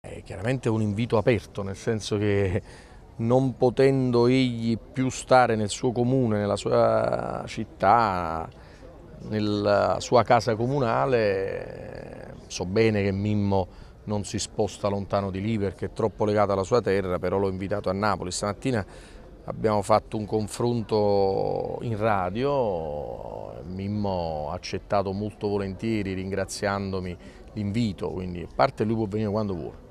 È chiaramente un invito aperto, nel senso che non potendo egli più stare nel suo comune, nella sua città, nella sua casa comunale, so bene che Mimmo non si sposta lontano di lì perché è troppo legato alla sua terra, però l'ho invitato a Napoli. Stamattina abbiamo fatto un confronto in radio, Mimmo ha accettato molto volentieri ringraziandomi l'invito, quindi a parte lui può venire quando vuole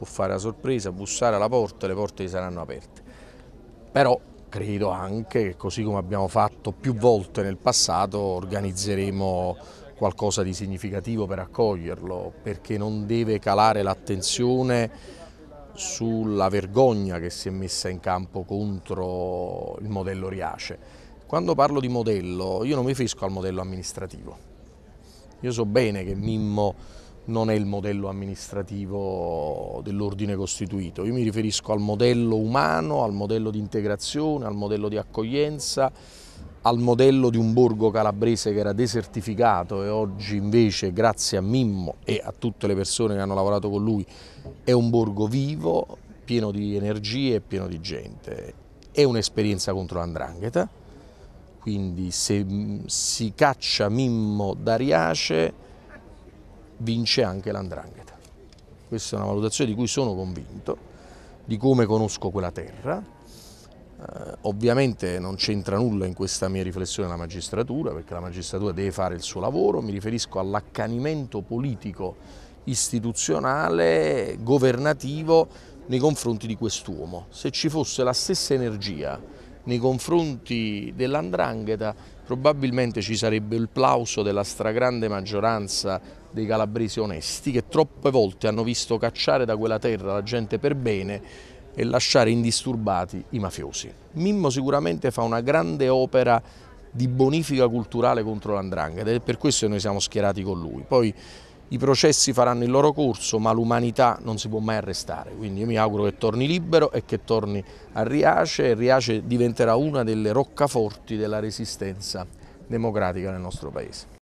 può fare la sorpresa, bussare alla porta e le porte gli saranno aperte. Però credo anche che così come abbiamo fatto più volte nel passato organizzeremo qualcosa di significativo per accoglierlo, perché non deve calare l'attenzione sulla vergogna che si è messa in campo contro il modello Riace. Quando parlo di modello, io non mi fisco al modello amministrativo. Io so bene che Mimmo non è il modello amministrativo dell'ordine costituito. Io mi riferisco al modello umano, al modello di integrazione, al modello di accoglienza, al modello di un borgo calabrese che era desertificato e oggi invece grazie a Mimmo e a tutte le persone che hanno lavorato con lui è un borgo vivo, pieno di energie e pieno di gente. È un'esperienza contro l'andrangheta, quindi se mm, si caccia Mimmo d'Ariace vince anche l'andrangheta. Questa è una valutazione di cui sono convinto, di come conosco quella terra. Eh, ovviamente non c'entra nulla in questa mia riflessione la magistratura, perché la magistratura deve fare il suo lavoro, mi riferisco all'accanimento politico istituzionale, governativo nei confronti di quest'uomo. Se ci fosse la stessa energia nei confronti dell'andrangheta probabilmente ci sarebbe il plauso della stragrande maggioranza dei calabresi onesti che troppe volte hanno visto cacciare da quella terra la gente per bene e lasciare indisturbati i mafiosi. Mimmo sicuramente fa una grande opera di bonifica culturale contro l'andrangheta ed è per questo che noi siamo schierati con lui. Poi i processi faranno il loro corso, ma l'umanità non si può mai arrestare, quindi io mi auguro che torni libero e che torni a Riace e Riace diventerà una delle roccaforti della resistenza democratica nel nostro Paese.